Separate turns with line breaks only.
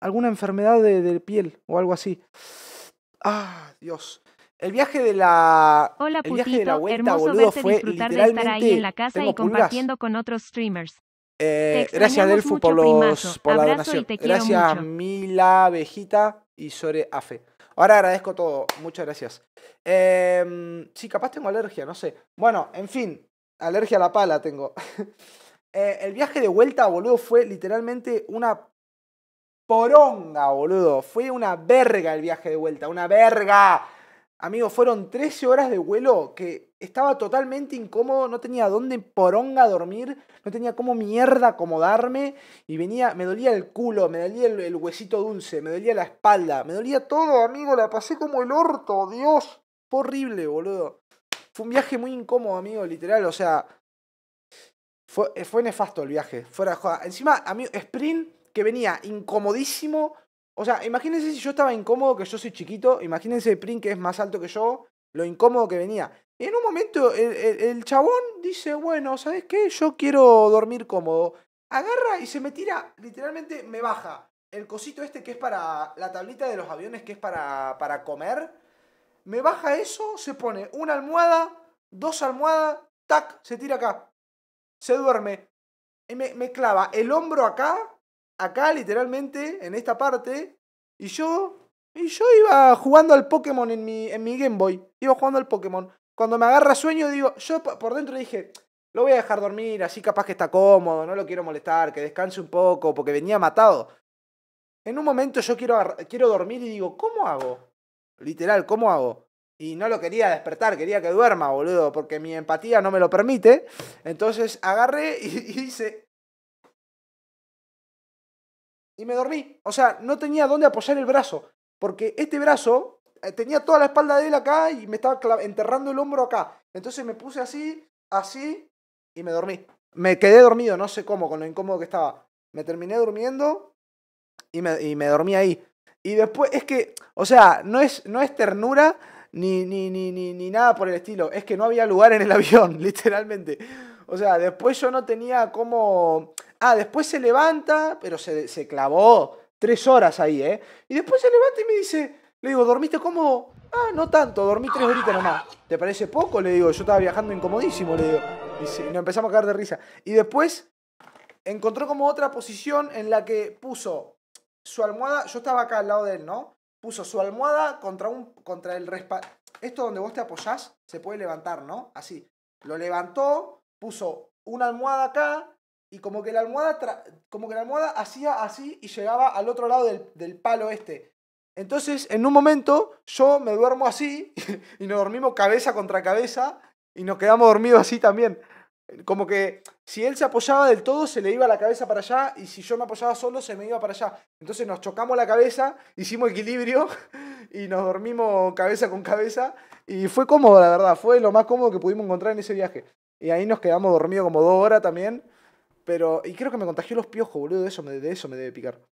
alguna enfermedad de, piel o algo así. Ah, Dios. El viaje de la. el viaje de la vuelta, boludo, fue de en la casa y compartiendo con otros streamers. Eh, gracias, Delfu, por, por la donación. gracias, Mila, Vejita y Sore Afe. Ahora agradezco todo. Muchas gracias. Em, sí, capaz tengo alergia, no sé. Bueno, en fin, alergia a la pala tengo. Eh, el viaje de vuelta, boludo, fue literalmente una poronga, boludo. Fue una verga el viaje de vuelta, una verga. Amigo, fueron 13 horas de vuelo que estaba totalmente incómodo, no tenía dónde poronga dormir, no tenía como mierda acomodarme y venía, me dolía el culo, me dolía el, huesito dulce, me dolía la espalda, me dolía todo, amigo, la pasé como el orto, Dios, horrible, boludo. Fue un viaje muy incómodo, amigo, literal, o sea, fue, nefasto el viaje, fuera joda. Encima, amigo, Sprint que venía incomodísimo. O sea, imagínense si yo estaba incómodo, que yo soy chiquito, imagínense pring que es más alto que yo, lo incómodo que venía. Y en un momento el, chabón dice, bueno, ¿sabes qué? Yo quiero dormir cómodo. Agarra y se me tira, literalmente me baja el cosito este que es para la tablita de los aviones, que es para, para comer. Me baja eso, se pone una almohada, dos almohadas, tac, se tira acá. Se duerme. me clava el hombro acá acá literalmente, en esta parte, y yo, y yo iba jugando al Pokémon en mi, en mi Game Boy, iba jugando al Pokémon. Cuando me agarra sueño, digo, yo por dentro dije, lo voy a dejar dormir, así capaz que está cómodo, no lo quiero molestar, que descanse un poco, porque venía matado. En un momento yo quiero, quiero dormir y digo, ¿cómo hago? Literal, ¿cómo hago? Y no lo quería despertar, quería que duerma, boludo, porque mi empatía no me lo permite. Entonces agarré y, y hice y me dormí. O sea, no tenía dónde apoyar el brazo, porque este brazo eh, tenía toda la espalda de él acá y me estaba enterrando el hombro acá. Entonces me puse así, así y me dormí. Me quedé dormido, no sé cómo, con lo incómodo que estaba. Me terminé durmiendo y me, dormí ahí. Y después, es que, o sea, no es, no es ternura ni, ni, ni, ni nada por el estilo. Es que no había lugar en el avión, literalmente. O sea, después yo no tenía cómo Ah, después se levanta, pero se, clavó tres horas ahí, ¿eh? Y después se levanta y me dice, le digo, ¿dormiste cómodo? Ah, no tanto, dormí tres horitas nomás. ¿Te parece poco? Le digo, yo estaba viajando incomodísimo, le digo. Y nos empezamos a caer de risa. Y después encontró como otra posición en la que puso su almohada, yo estaba acá al lado de él, ¿no? Puso su almohada contra, un, contra el respaldo. Esto donde vos te apoyás se puede levantar, ¿no? Así. Lo levantó, puso una almohada acá, y como que la almohada, como que la almohada hacía así y llegaba al otro lado del, del palo este. Entonces, en un momento, yo me duermo así y nos dormimos cabeza contra cabeza y nos quedamos dormidos así también. Como que si él se apoyaba del todo, se le iba la cabeza para allá y si yo me apoyaba solo, se me iba para allá. Entonces nos chocamos la cabeza, hicimos equilibrio y nos dormimos cabeza con cabeza y fue cómodo, la verdad, fue lo más cómodo que pudimos encontrar en ese viaje. Y ahí nos quedamos dormidos como dos horas también pero, y creo que me contagió los piojos, boludo, de eso me, de eso me debe picar.